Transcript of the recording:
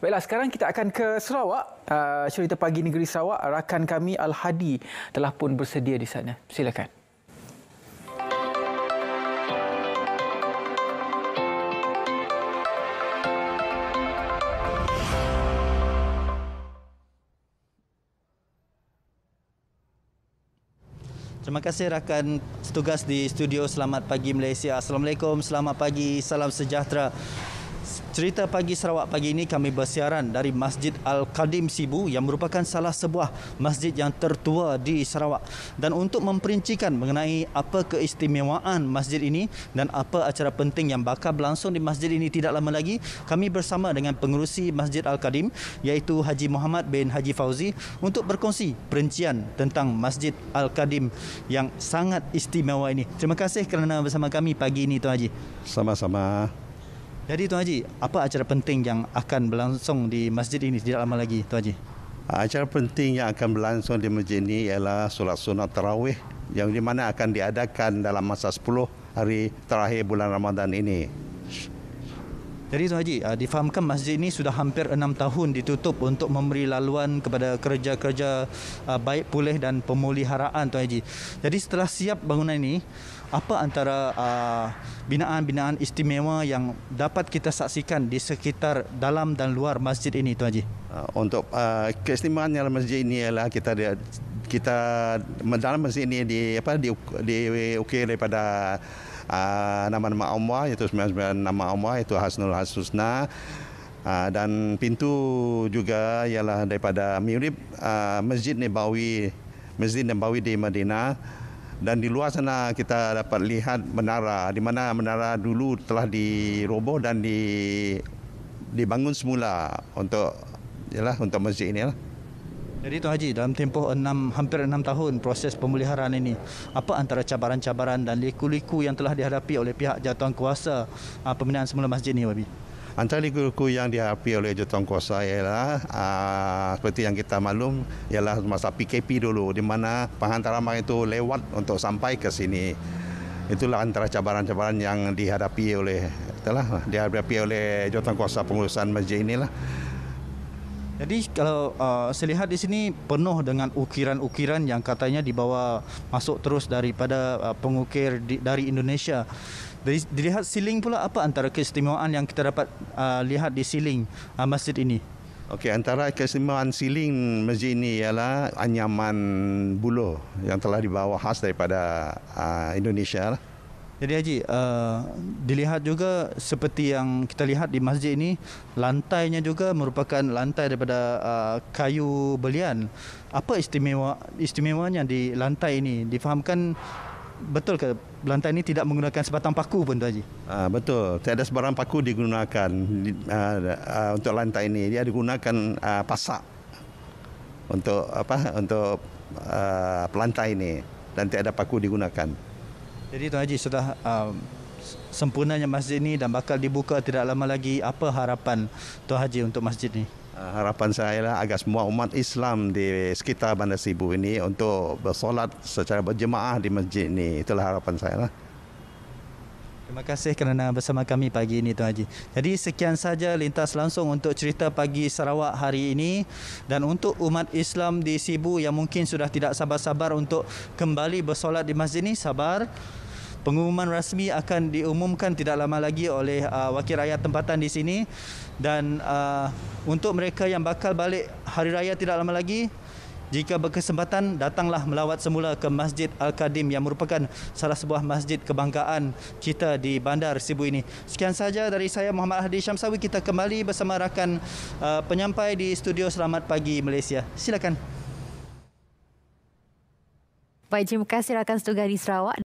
Baiklah, sekarang kita akan ke Sarawak. Uh, cerita pagi negeri Sarawak, rakan kami Al-Hadi telah pun bersedia di sana. Silakan. Terima kasih rakan petugas di studio Selamat Pagi Malaysia. Assalamualaikum, selamat pagi, salam sejahtera. Cerita pagi Sarawak pagi ini kami bersiaran dari Masjid Al-Kadim Sibu yang merupakan salah sebuah masjid yang tertua di Sarawak. Dan untuk memperincikan mengenai apa keistimewaan masjid ini dan apa acara penting yang bakal berlangsung di masjid ini tidak lama lagi, kami bersama dengan pengurusi Masjid Al-Kadim iaitu Haji Muhammad bin Haji Fauzi untuk berkongsi perincian tentang Masjid Al-Kadim yang sangat istimewa ini. Terima kasih kerana bersama kami pagi ini Tuan Haji. Sama-sama. Jadi Tuan Haji, apa acara penting yang akan berlangsung di masjid ini tidak lama lagi Tuan Haji? Acara penting yang akan berlangsung di masjid ini ialah solat sunat tarawih yang di mana akan diadakan dalam masa 10 hari terakhir bulan Ramadan ini. Jadi Tuan Haji, ah, difahamkan masjid ini sudah hampir enam tahun ditutup untuk memberi laluan kepada kerja-kerja ah, baik pulih dan pemuliharaan Tuan Haji. Jadi setelah siap bangunan ini, apa antara uh, binaan-binaan istimewa yang dapat kita saksikan di sekitar dalam dan luar masjid ini Tuan Haji? untuk uh, keistimewaan dalam masjid ini ialah kita ada kita dalam mesin ini di apa di di okay daripada uh, nama nama Allah itu sembilan nama Allah itu Hasnul Hasusna uh, ah, dan pintu juga ialah daripada mirip uh, Masjid Nabawi Masjid Nabawi di Madinah dan di luar sana kita dapat lihat menara di mana menara dulu telah diroboh dan di dibangun semula untuk ialah untuk masjid ini lah. Jadi Tuan Haji, dalam tempoh enam hampir enam tahun proses pemeliharaan ini, apa antara cabaran-cabaran dan liku-liku yang telah dihadapi oleh pihak jatuhan kuasa uh, pembinaan semula masjid ini, Wabi? Antara liku-liku yang dihadapi oleh jatuhan kuasa ialah, uh, seperti yang kita maklum, ialah masa PKP dulu, di mana penghantaran barang itu lewat untuk sampai ke sini. Itulah antara cabaran-cabaran yang dihadapi oleh telah dihadapi oleh jatuhan kuasa pengurusan masjid inilah. Jadi kalau uh, saya lihat di sini penuh dengan ukiran-ukiran yang katanya dibawa masuk terus daripada uh, pengukir di, dari Indonesia. Jadi dilihat siling pula apa antara keistimewaan yang kita dapat uh, lihat di siling uh, masjid ini? Okey, antara keistimewaan siling masjid ini ialah anyaman buluh yang telah dibawa khas daripada uh, Indonesia lah. Jadi Haji, uh, dilihat juga seperti yang kita lihat di masjid ini, lantainya juga merupakan lantai daripada uh, kayu belian. Apa istimewa istimewanya di lantai ini? Difahamkan betul ke lantai ini tidak menggunakan sebatang paku pun Tuan Haji? Uh, betul, tidak ada sebarang paku digunakan uh, uh, untuk lantai ini. Dia digunakan uh, pasak untuk apa? Untuk uh, pelantai ini dan tidak ada paku digunakan. Jadi Tuan Haji sudah um, sempurnanya masjid ini dan bakal dibuka tidak lama lagi. Apa harapan Tuan Haji untuk masjid ini? Uh, harapan saya lah agar semua umat Islam di sekitar Bandar Sibu ini untuk bersolat secara berjemaah di masjid ini. Itulah harapan saya lah. Terima kasih kerana bersama kami pagi ini Tuan Haji. Jadi sekian saja lintas langsung untuk cerita pagi Sarawak hari ini dan untuk umat Islam di Sibu yang mungkin sudah tidak sabar-sabar untuk kembali bersolat di masjid ini sabar pengumuman rasmi akan diumumkan tidak lama lagi oleh uh, wakil rakyat tempatan di sini dan uh, untuk mereka yang bakal balik hari raya tidak lama lagi jika berkesempatan datanglah melawat semula ke Masjid Al-Kadim yang merupakan salah sebuah masjid kebanggaan kita di Bandar Sibu ini. Sekian saja dari saya Muhammad Hadi Syamsawi kita kembali bersama rakan uh, penyampai di studio Selamat Pagi Malaysia. Silakan. Baik, terima kasih rakan setugas di Sarawak.